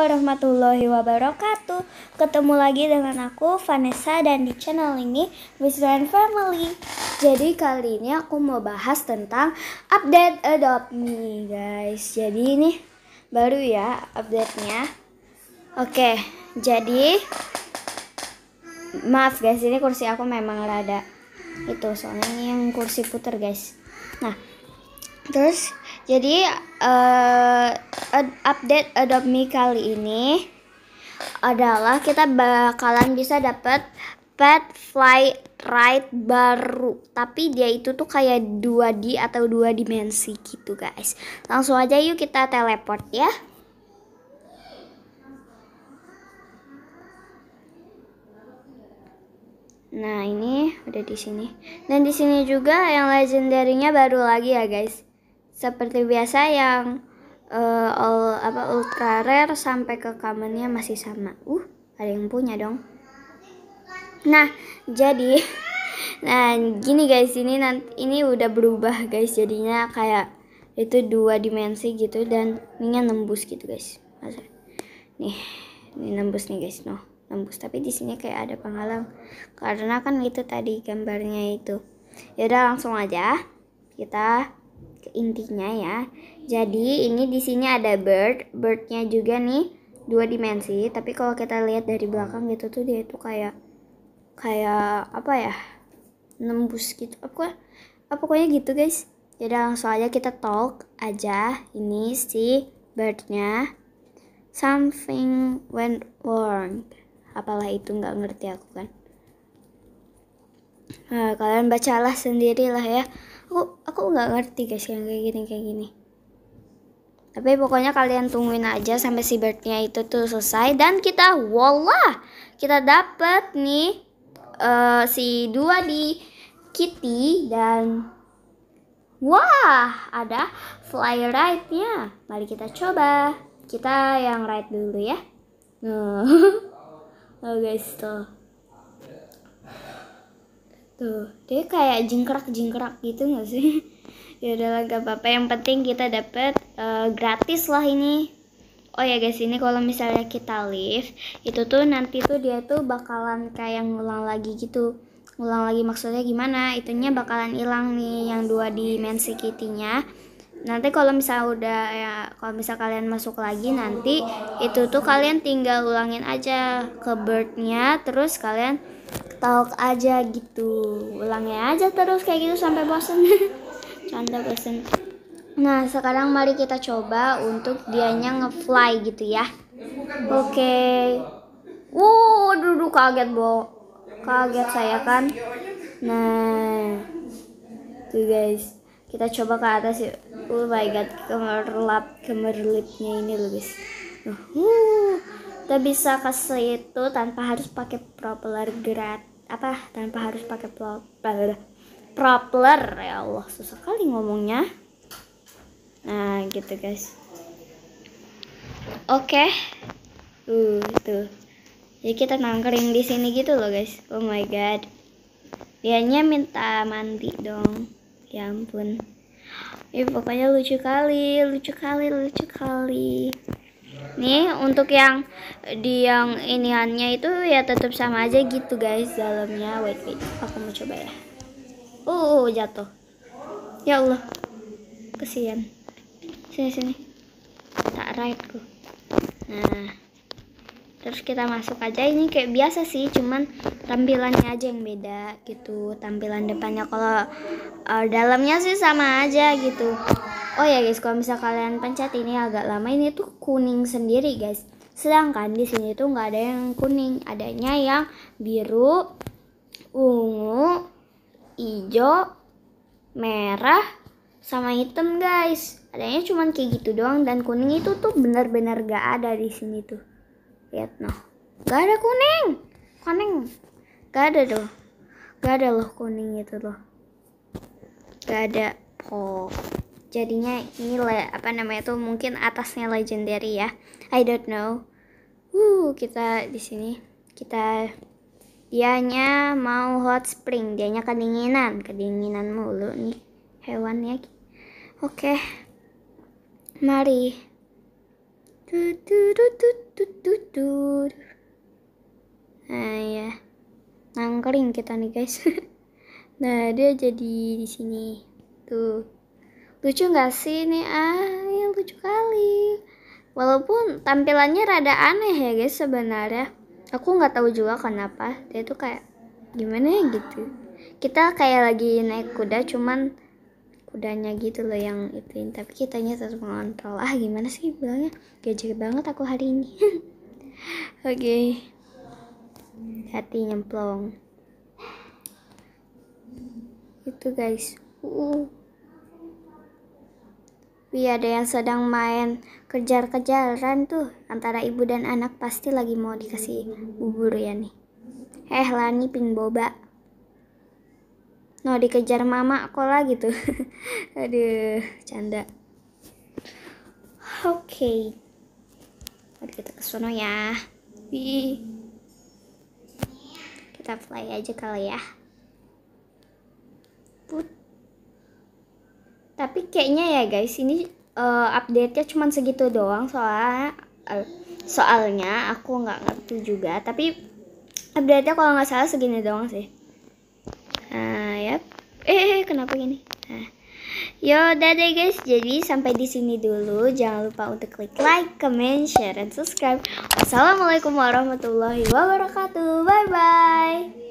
warahmatullahi wabarakatuh Ketemu lagi dengan aku Vanessa dan di channel ini Miss Grand Family Jadi kali ini aku mau bahas tentang update Adopt Me guys Jadi ini baru ya update-nya Oke jadi Maaf guys ini kursi aku memang rada Itu soalnya ini yang kursi puter guys Nah terus jadi eh, update Adobe Me kali ini adalah kita bakalan bisa dapat pet fly ride baru tapi dia itu tuh kayak 2D atau dua dimensi gitu guys langsung aja yuk kita teleport ya Nah, ini udah di sini. Dan di sini juga yang legendarinya baru lagi ya, guys. Seperti biasa yang uh, eh, all, apa ultra rare sampai ke commonnya masih sama. Uh, ada yang punya dong. Nah, jadi nah gini guys, ini nanti ini udah berubah guys jadinya kayak itu dua dimensi gitu dan ini nembus gitu guys. Masa. Nih, ini nembus nih guys, no. Nembus, tapi di sini kayak ada penghalang karena kan itu tadi gambarnya itu. Ya udah langsung aja kita ke intinya ya. Jadi ini di sini ada bird, birdnya juga nih dua dimensi. Tapi kalau kita lihat dari belakang gitu tuh dia itu kayak kayak apa ya nembus gitu. Apa, apa pokoknya gitu guys. Jadi langsung aja kita talk aja ini si birdnya. Something went wrong. Apalah itu nggak ngerti aku kan. Nah, kalian bacalah sendirilah ya aku aku nggak ngerti guys yang kayak gini kayak gini tapi pokoknya kalian tungguin aja sampai si birdnya itu tuh selesai dan kita voila kita dapet nih uh, si dua di kitty dan wah ada fly ride nya mari kita coba kita yang ride dulu ya nah, oh guys tuh Tuh, gitu. dia kayak jingkrak-jingkrak gitu nggak sih? ya udahlah gak apa-apa, yang penting kita dapat uh, eh, gratis lah ini. Oh ya guys, ini kalau misalnya kita lift, itu tuh nanti tuh dia tuh bakalan kayak ngulang lagi gitu. Ngulang lagi maksudnya gimana? Itunya bakalan hilang nih yang dua dimensi kitinya nanti kalau misalnya udah ya kalau misal kalian masuk lagi nanti itu tuh kalian tinggal ulangin aja ke birdnya terus kalian talk aja gitu ulangnya aja terus kayak gitu sampai bosen canda bosen nah sekarang mari kita coba untuk dianya ngefly gitu ya oke okay. wow duduk kaget bo kaget saya kan nah tuh guys kita coba ke atas yuk oh my god kemerlap kemerlipnya ini loh guys uh, kita bisa ke situ tanpa harus pakai propeller gerat apa tanpa harus pakai propeller propeller ya Allah susah kali ngomongnya nah gitu guys oke okay. uh tuh gitu. jadi kita nangkering di sini gitu loh guys oh my god dianya minta mandi dong ya ampun ya pokoknya lucu kali lucu kali lucu kali nih untuk yang di yang iniannya itu ya tetap sama aja gitu guys dalamnya wait wait aku mau coba ya uh, uh, uh jatuh ya Allah kesian sini sini tak right nah terus kita masuk aja ini kayak biasa sih cuman tampilannya aja yang beda gitu tampilan depannya kalau uh, dalamnya sih sama aja gitu oh ya guys kalau misal kalian pencet ini agak lama ini tuh kuning sendiri guys sedangkan di sini tuh nggak ada yang kuning adanya yang biru ungu hijau merah sama hitam guys adanya cuman kayak gitu doang dan kuning itu tuh benar-benar gak ada di sini tuh lihat noh gak ada kuning kuning gak ada tuh gak ada loh kuning itu loh gak ada oh jadinya ini le, apa namanya tuh mungkin atasnya legendary ya I don't know uh kita di sini kita dianya mau hot spring dianya kedinginan kedinginan mulu nih hewannya oke okay. mari tu nah, iya. nangkring kita nih guys nah dia jadi di sini tuh lucu nggak sih nih ah ya lucu kali walaupun tampilannya rada aneh ya guys sebenarnya aku nggak tahu juga kenapa dia tuh kayak gimana ya, gitu kita kayak lagi naik kuda cuman kudanya gitu loh yang ituin tapi kitanya terus mengontrol ah gimana sih bilangnya gajah banget aku hari ini oke okay. hati nyemplong itu guys uh Wih ada yang sedang main kejar-kejaran tuh antara ibu dan anak pasti lagi mau dikasih bubur ya nih. Eh Lani ping boba no nah, dikejar mama kola gitu aduh canda oke okay. mari kita ke sono ya Hi. kita fly aja kali ya Put. tapi kayaknya ya guys ini uh, update-nya cuman segitu doang soalnya uh, soalnya aku nggak ngerti juga tapi update-nya kalau nggak salah segini doang sih Eh, eh, eh kenapa gini nah Yo, dadah guys. Jadi sampai di sini dulu. Jangan lupa untuk klik like, comment, share, dan subscribe. Wassalamualaikum warahmatullahi wabarakatuh. Bye bye.